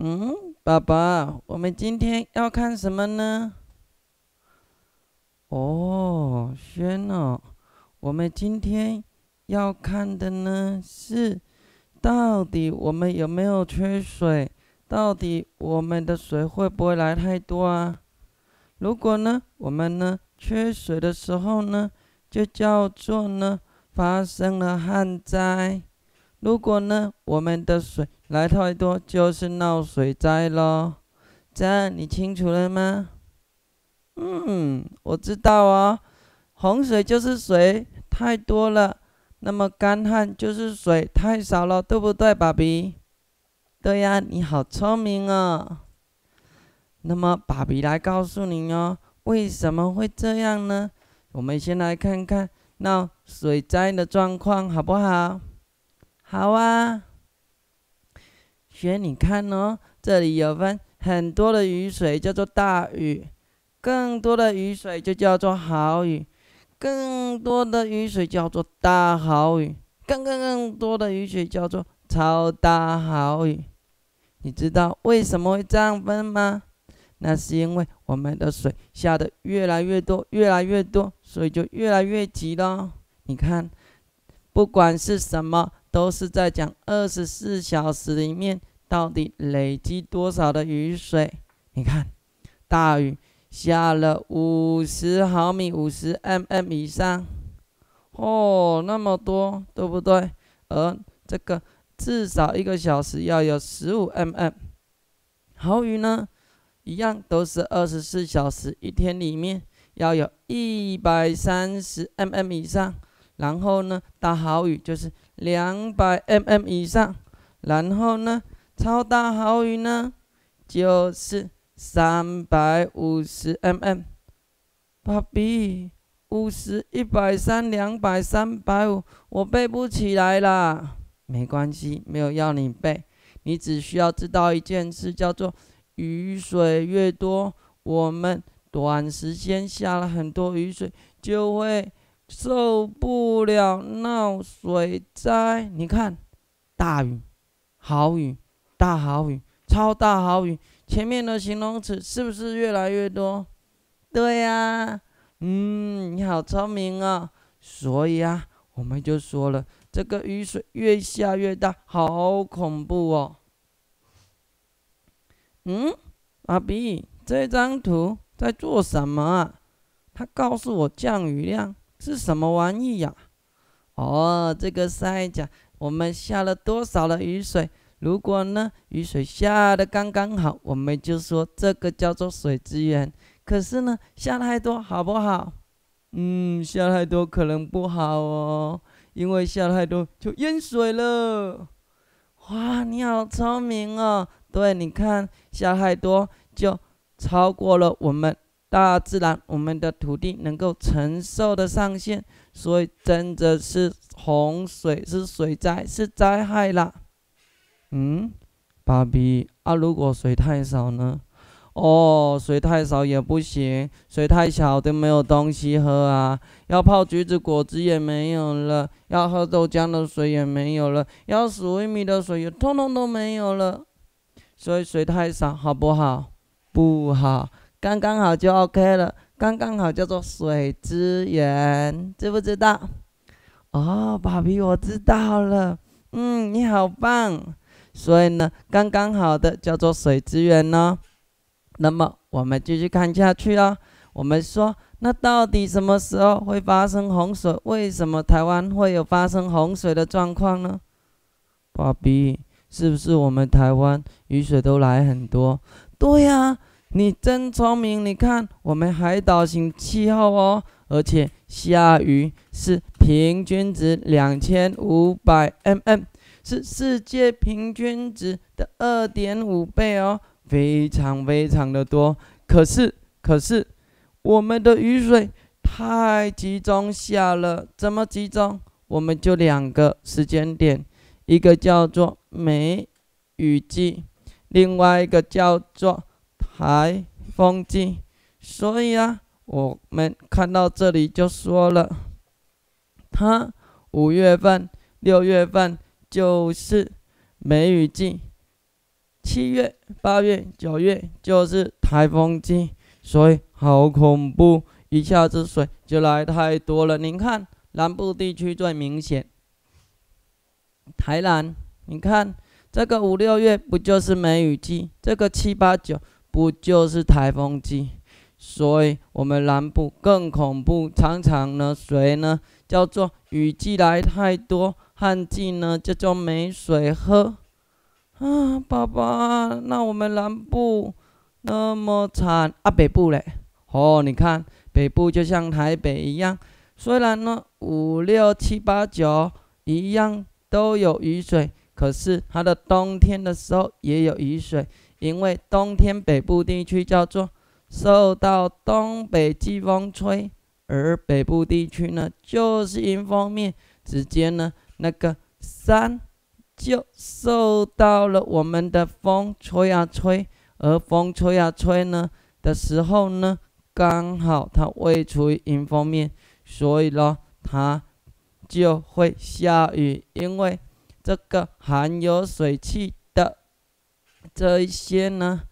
嗯，爸爸，我们今天要看什么呢？哦，轩哦，我们今天要看的呢是，到底我们有没有缺水？到底我们的水会不会来太多啊？如果呢，我们呢缺水的时候呢，就叫做呢发生了旱灾。如果呢，我们的水来太多，就是闹水灾咯。这样你清楚了吗？嗯，我知道哦。洪水就是水太多了，那么干旱就是水太少了，对不对，爸比？对呀，你好聪明哦。那么爸比来告诉你哦，为什么会这样呢？我们先来看看闹水灾的状况，好不好？好啊，学你看哦，这里有分很多的雨水，叫做大雨；更多的雨水就叫做好雨；更多的雨水叫做大好雨；更更更多的雨水叫做超大好雨。你知道为什么会这样分吗？那是因为我们的水下的越来越多，越来越多，所以就越来越急咯。你看，不管是什么。都是在讲二十四小时里面到底累积多少的雨水？你看，大雨下了五十毫米，五十 mm 以上，哦，那么多，对不对？而这个至少一个小时要有十五 mm，豪雨呢，一样都是二十四小时一天里面要有一百三十 mm 以上，然后呢，大豪雨就是。两百 mm 以上，然后呢，超大豪雨呢，就是三百五十 mm。爸比，五十、一百三、两百、三百五，我背不起来啦。没关系，没有要你背，你只需要知道一件事，叫做雨水越多，我们短时间下了很多雨水就会。受不了，闹水灾！你看，大雨，好雨，大好雨，超大好雨，前面的形容词是不是越来越多？对呀，嗯，你好聪明啊！所以啊，我们就说了，这个雨水越下越大，好恐怖哦。嗯，阿比，这张图在做什么啊？他告诉我降雨量。是什么玩意呀？哦，这个山一我们下了多少的雨水？如果呢，雨水下的刚刚好，我们就说这个叫做水资源。可是呢，下太多好不好？嗯，下太多可能不好哦，因为下太多就淹水了。哇，你好聪明哦！对，你看，下太多就超过了我们。大自然，我们的土地能够承受的上限，所以真的是洪水是水灾是灾害了。嗯，爸比啊，如果水太少呢？哦，水太少也不行，水太少都没有东西喝啊。要泡橘子果汁也没有了，要喝豆浆的水也没有了，要数米的水也通通都没有了。所以水太少好不好？不好。刚刚好就 OK 了，刚刚好叫做水资源，知不知道？哦，爸比，我知道了。嗯，你好棒。所以呢，刚刚好的叫做水资源呢。那么我们继续看下去哦。我们说，那到底什么时候会发生洪水？为什么台湾会有发生洪水的状况呢？爸比，是不是我们台湾雨水都来很多？对呀。你真聪明！你看，我们海岛型气候哦，而且下雨是平均值两千五百 mm，是世界平均值的二点五倍哦，非常非常的多。可是，可是我们的雨水太集中下了，怎么集中？我们就两个时间点，一个叫做梅雨季，另外一个叫做。台风季，所以啊，我们看到这里就说了，它五月份、六月份就是梅雨季，七月、八月、九月就是台风季，所以好恐怖，一下子水就来太多了。您看，南部地区最明显，台南，你看这个五六月不就是梅雨季？这个七八九。不就是台风季，所以我们南部更恐怖，常常呢水呢叫做雨季来太多，旱季呢叫做没水喝啊。爸爸，那我们南部那么惨啊，北部嘞？哦，你看北部就像台北一样，虽然呢五六七八九一样都有雨水，可是它的冬天的时候也有雨水。因为冬天北部地区叫做受到东北季风吹，而北部地区呢，就是迎风面，直接呢那个山就受到了我们的风吹啊吹，而风吹啊吹呢的时候呢，刚好它未吹迎风面，所以呢，它就会下雨，因为这个含有水汽。这一些呢，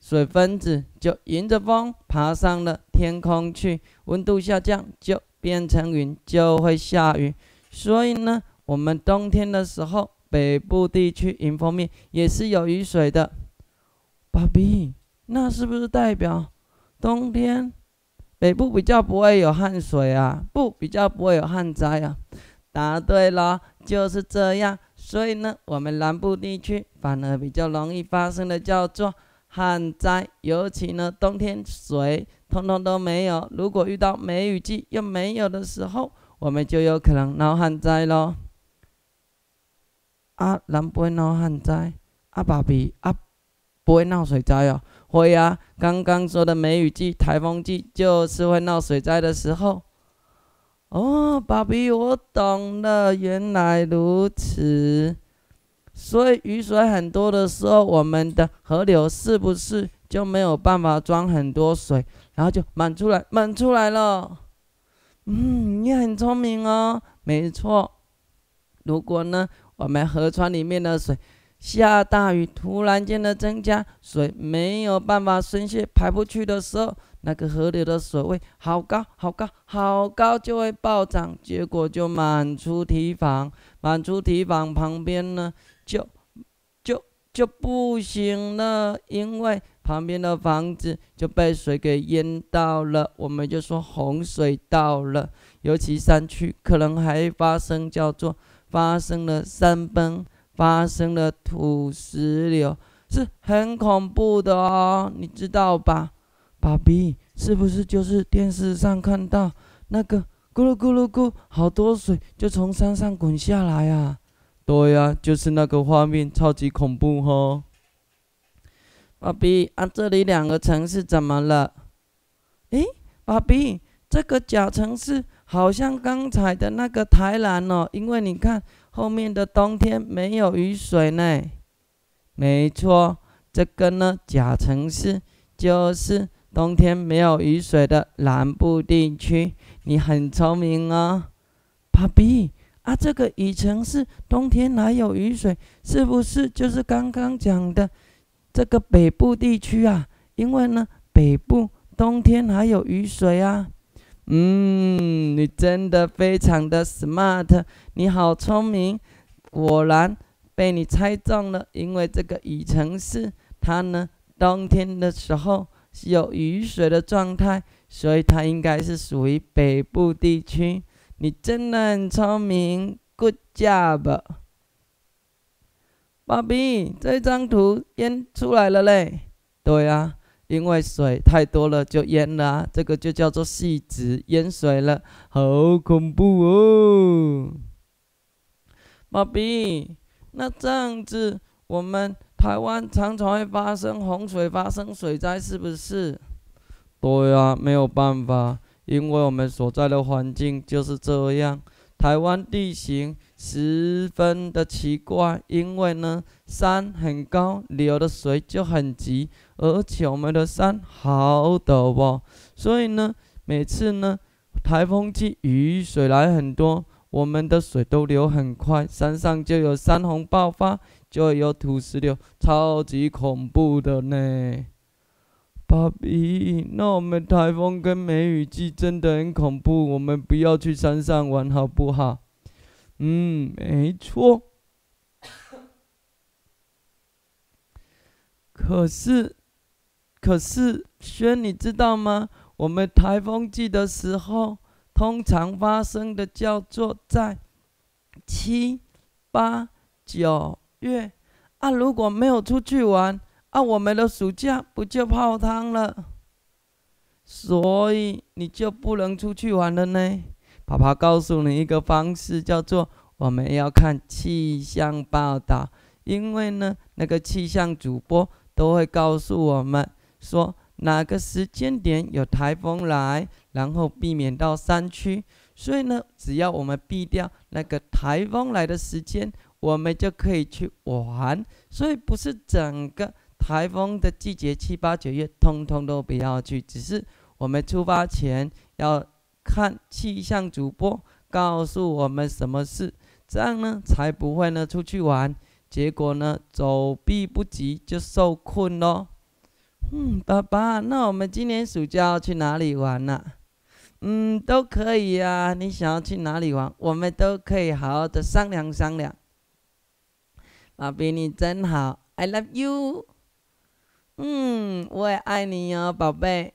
水分子就迎着风爬上了天空去，温度下降就变成云，就会下雨。所以呢，我们冬天的时候，北部地区迎风面也是有雨水的。宝比，那是不是代表冬天北部比较不会有旱水啊？不，比较不会有旱灾啊？答对了，就是这样。所以呢，我们南部地区反而比较容易发生的叫做旱灾，尤其呢冬天水通通都没有，如果遇到梅雨季又没有的时候，我们就有可能闹旱灾咯。啊，南部会闹旱灾？阿爸比啊，不会闹水灾哦。会啊，刚刚说的梅雨季、台风季就是会闹水灾的时候。哦爸比，我懂了，原来如此。所以雨水很多的时候，我们的河流是不是就没有办法装很多水，然后就满出来，满出来了？嗯，你很聪明哦，没错。如果呢，我们河川里面的水下大雨突然间的增加，水没有办法宣泄排不去的时候，那个河流的水位好高好高好高，就会暴涨，结果就满出堤防，满出堤防旁边呢就就就不行了，因为旁边的房子就被水给淹到了。我们就说洪水到了，尤其山区可能还发生叫做发生了山崩，发生了土石流，是很恐怖的哦，你知道吧？爸比，是不是就是电视上看到那个咕噜咕噜咕，好多水就从山上滚下来啊？对呀，就是那个画面，超级恐怖哈！爸比啊，这里两个城市怎么了？哎，爸比，这个假城市好像刚才的那个台南哦，因为你看后面的冬天没有雨水呢。没错，这个呢假城市就是。冬天没有雨水的南部地区，你很聪明啊，Papi 啊！这个雨城是冬天还有雨水，是不是？就是刚刚讲的这个北部地区啊，因为呢，北部冬天还有雨水啊。嗯，你真的非常的 smart，你好聪明，果然被你猜中了。因为这个雨城是它呢，冬天的时候。是有雨水的状态，所以它应该是属于北部地区。你真的很聪明，good job，爸比。这张图淹出来了嘞，对啊，因为水太多了就淹了，这个就叫做细子淹水了，好恐怖哦，爸比。那这样子我们。台湾常常会发生洪水，发生水灾，是不是？对啊，没有办法，因为我们所在的环境就是这样。台湾地形十分的奇怪，因为呢，山很高，流的水就很急，而且我们的山好陡哦，所以呢，每次呢，台风季雨水来很多。我们的水都流很快，山上就有山洪爆发，就有土石流，超级恐怖的呢。爸比，那我们台风跟梅雨季真的很恐怖，我们不要去山上玩好不好？嗯，没错。可是，可是轩，你知道吗？我们台风季的时候。通常发生的叫做在七、八、九月啊，如果没有出去玩啊，我们的暑假不就泡汤了？所以你就不能出去玩了呢。爸爸告诉你一个方式，叫做我们要看气象报道，因为呢，那个气象主播都会告诉我们说哪个时间点有台风来。然后避免到山区，所以呢，只要我们避掉那个台风来的时间，我们就可以去玩。所以不是整个台风的季节，七八九月通通都不要去。只是我们出发前要看气象主播告诉我们什么事，这样呢才不会呢出去玩，结果呢走避不及就受困咯。嗯，爸爸，那我们今年暑假去哪里玩呢？嗯，都可以啊。你想要去哪里玩？我们都可以好好的商量商量。阿斌，你真好，I love you。嗯，我也爱你哦，宝贝。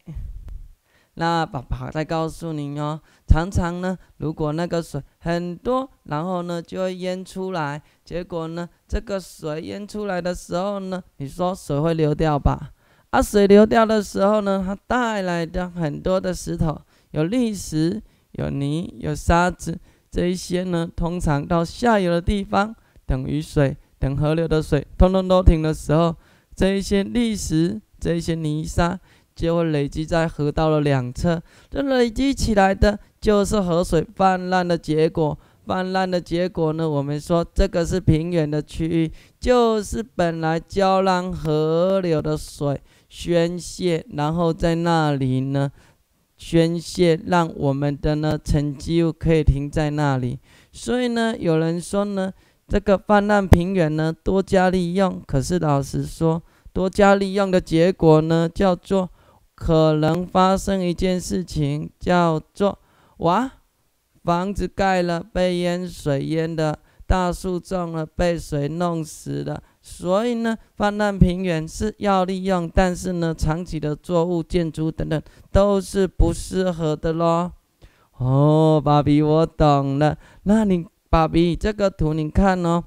那爸爸再告诉你哦，常常呢，如果那个水很多，然后呢就会淹出来，结果呢，这个水淹出来的时候呢，你说水会流掉吧？啊，水流掉的时候呢，它带来的很多的石头。有砾石、有泥、有沙子，这一些呢，通常到下游的地方，等雨水、等河流的水通通都停的时候，这一些砾石、这一些泥沙就会累积在河道的两侧。这累积起来的就是河水泛滥的结果。泛滥的结果呢，我们说这个是平原的区域，就是本来胶囊河流的水宣泄，然后在那里呢。宣泄，让我们的呢成绩又可以停在那里。所以呢，有人说呢，这个泛滥平原呢多加利用。可是老实说，多加利用的结果呢，叫做可能发生一件事情，叫做哇，房子盖了被淹水淹的，大树种了被水弄死了。所以呢，泛滥平原是要利用，但是呢，长期的作物、建筑等等都是不适合的咯。哦，爸比，我懂了。那你，爸比，这个图你看哦，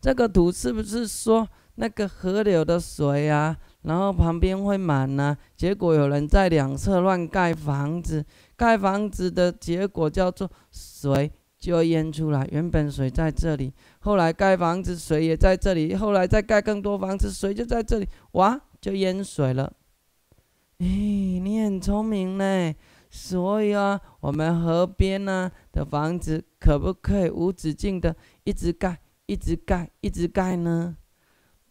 这个图是不是说那个河流的水啊？然后旁边会满呢。结果有人在两侧乱盖房子，盖房子的结果叫做水就淹出来，原本水在这里，后来盖房子，水也在这里，后来再盖更多房子，水就在这里，哇，就淹水了。哎，你很聪明呢。所以啊，我们河边呢的房子可不可以无止境的一直盖、一直盖、一直盖呢？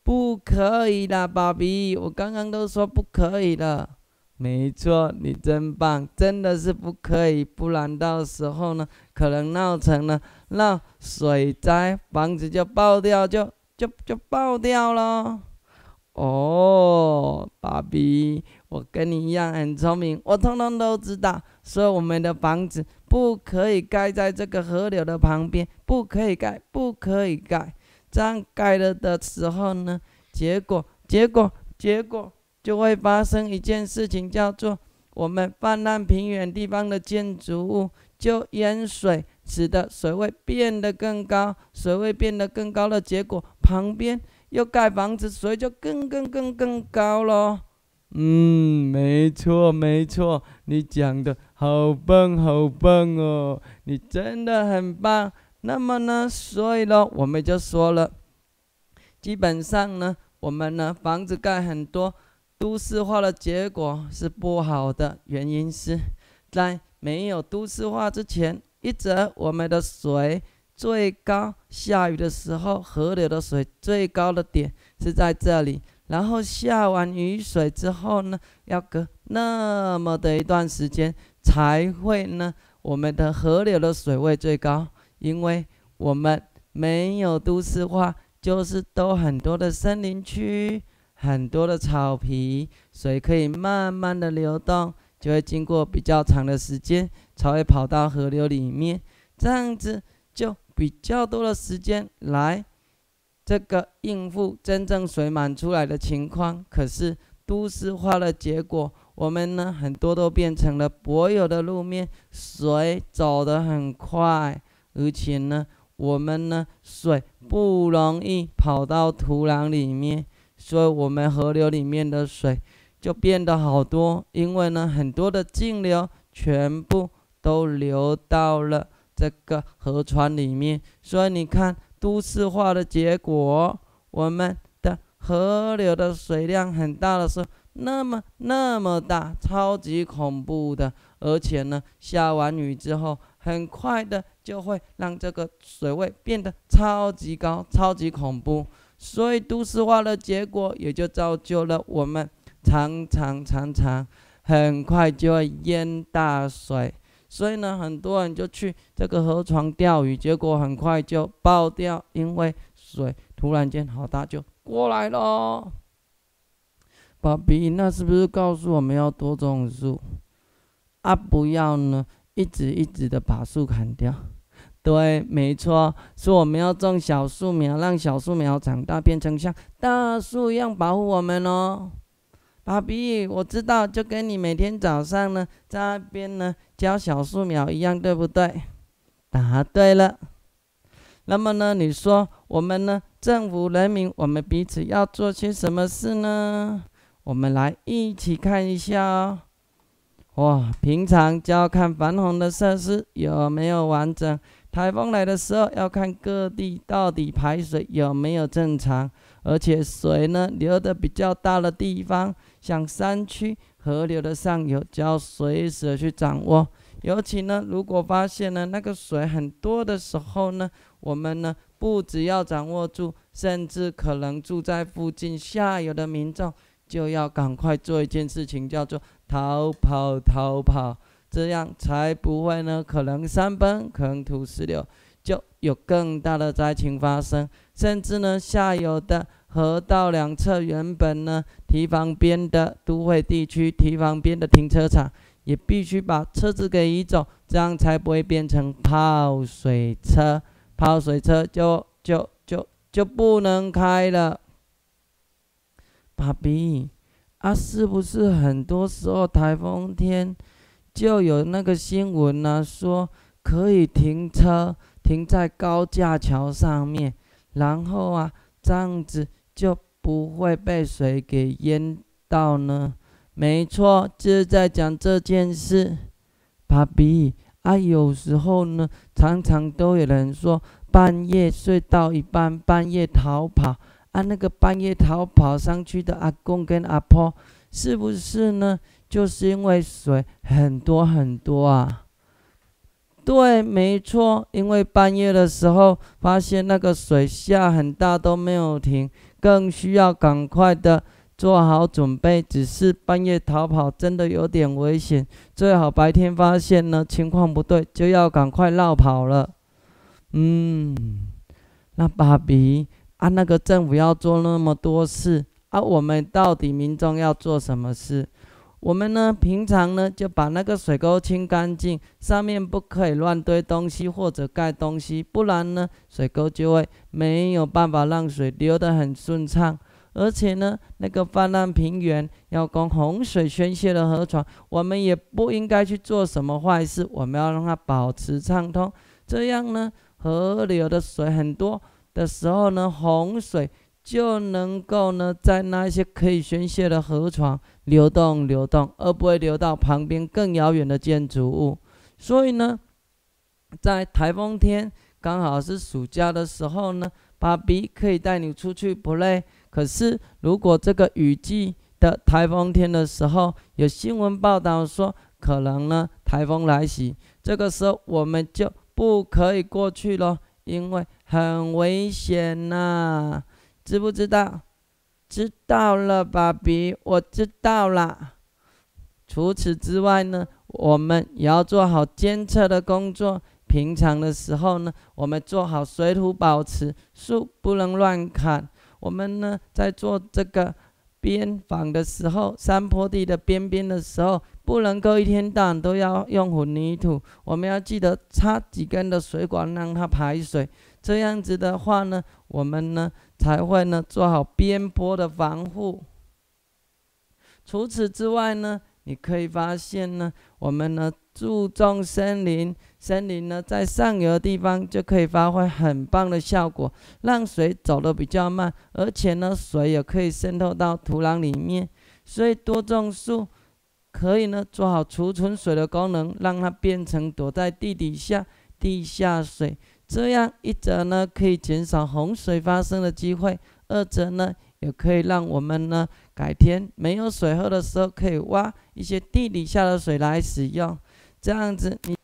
不可以啦，爸比，我刚刚都说不可以了。没错，你真棒，真的是不可以，不然到时候呢，可能闹成了闹水灾，房子就爆掉，就就就爆掉了。哦，爸比，我跟你一样很聪明，我通通都知道。以我们的房子不可以盖在这个河流的旁边，不可以盖，不可以盖。这样盖了的时候呢，结果，结果，结果。就会发生一件事情，叫做我们泛滥平原地方的建筑物就淹水，使得水位变得更高。水位变得更高的结果，旁边又盖房子，水就更更更更高了。嗯，没错没错，你讲的好棒好棒哦，你真的很棒。那么呢，所以呢，我们就说了，基本上呢，我们呢房子盖很多。都市化的结果是不好的，原因是在没有都市化之前，一直我们的水最高，下雨的时候河流的水最高的点是在这里。然后下完雨水之后呢，要隔那么的一段时间才会呢，我们的河流的水位最高，因为我们没有都市化，就是都很多的森林区。很多的草皮，水可以慢慢的流动，就会经过比较长的时间，才会跑到河流里面。这样子就比较多的时间来这个应付真正水满出来的情况。可是都市化的结果，我们呢很多都变成了柏油的路面，水走得很快，而且呢，我们呢水不容易跑到土壤里面。所以，我们河流里面的水就变得好多，因为呢，很多的径流全部都流到了这个河川里面。所以，你看，都市化的结果，我们的河流的水量很大的时候，那么那么大，超级恐怖的。而且呢，下完雨之后，很快的就会让这个水位变得超级高，超级恐怖。所以，都市化的结果也就造就了我们常常常常，很快就会淹大水。所以呢，很多人就去这个河床钓鱼，结果很快就爆掉，因为水突然间好大就过来了。爸比，那是不是告诉我们要多种树啊？不要呢，一直一直的把树砍掉。对，没错，是我们要种小树苗，让小树苗长大，变成像大树一样保护我们哦，巴比，我知道，就跟你每天早上呢在那边呢浇小树苗一样，对不对？答对了。那么呢，你说我们呢政府人民，我们彼此要做些什么事呢？我们来一起看一下哦。哇，平常就要看防洪的设施有没有完整。台风来的时候，要看各地到底排水有没有正常，而且水呢流的比较大的地方，像山区、河流的上游，就要随时去掌握。尤其呢，如果发现呢那个水很多的时候呢，我们呢不只要掌握住，甚至可能住在附近下游的民众，就要赶快做一件事情，叫做逃跑，逃跑。这样才不会呢。可能山崩，可能土石流，就有更大的灾情发生。甚至呢，下游的河道两侧原本呢堤防边的都会地区，堤防边的停车场也必须把车子给移走，这样才不会变成泡水车。泡水车就就就就不能开了。爸比，啊，是不是很多时候台风天？就有那个新闻呢，说可以停车停在高架桥上面，然后啊，这样子就不会被水给淹到呢。没错，就是在讲这件事。Papi，啊，有时候呢，常常都有人说半夜睡到一半，半夜逃跑啊，那个半夜逃跑上去的阿公跟阿婆，是不是呢？就是因为水很多很多啊，对，没错。因为半夜的时候发现那个水下很大都没有停，更需要赶快的做好准备。只是半夜逃跑真的有点危险，最好白天发现呢情况不对就要赶快绕跑了。嗯，那爸比啊，那个政府要做那么多事啊，我们到底民众要做什么事？我们呢，平常呢就把那个水沟清干净，上面不可以乱堆东西或者盖东西，不然呢，水沟就会没有办法让水流得很顺畅。而且呢，那个泛滥平原要供洪水宣泄的河床，我们也不应该去做什么坏事，我们要让它保持畅通。这样呢，河流的水很多的时候呢，洪水。就能够呢，在那些可以宣泄的河床流动流动，而不会流到旁边更遥远的建筑物。所以呢，在台风天刚好是暑假的时候呢，爸比可以带你出去 play。可是如果这个雨季的台风天的时候，有新闻报道说可能呢台风来袭，这个时候我们就不可以过去了，因为很危险呐。知不知道？知道了，爸比，我知道啦。除此之外呢，我们也要做好监测的工作。平常的时候呢，我们做好水土保持，树不能乱砍。我们呢，在做这个边防的时候，山坡地的边边的时候，不能够一天到晚都要用混凝土。我们要记得插几根的水管，让它排水。这样子的话呢。我们呢才会呢做好边坡的防护。除此之外呢，你可以发现呢，我们呢注重森林，森林呢在上游的地方就可以发挥很棒的效果，让水走的比较慢，而且呢水也可以渗透到土壤里面，所以多种树可以呢做好储存水的功能，让它变成躲在地底下地下水。这样，一则呢可以减少洪水发生的机会；，二则呢也可以让我们呢改天没有水喝的时候，可以挖一些地底下的水来使用。这样子，你。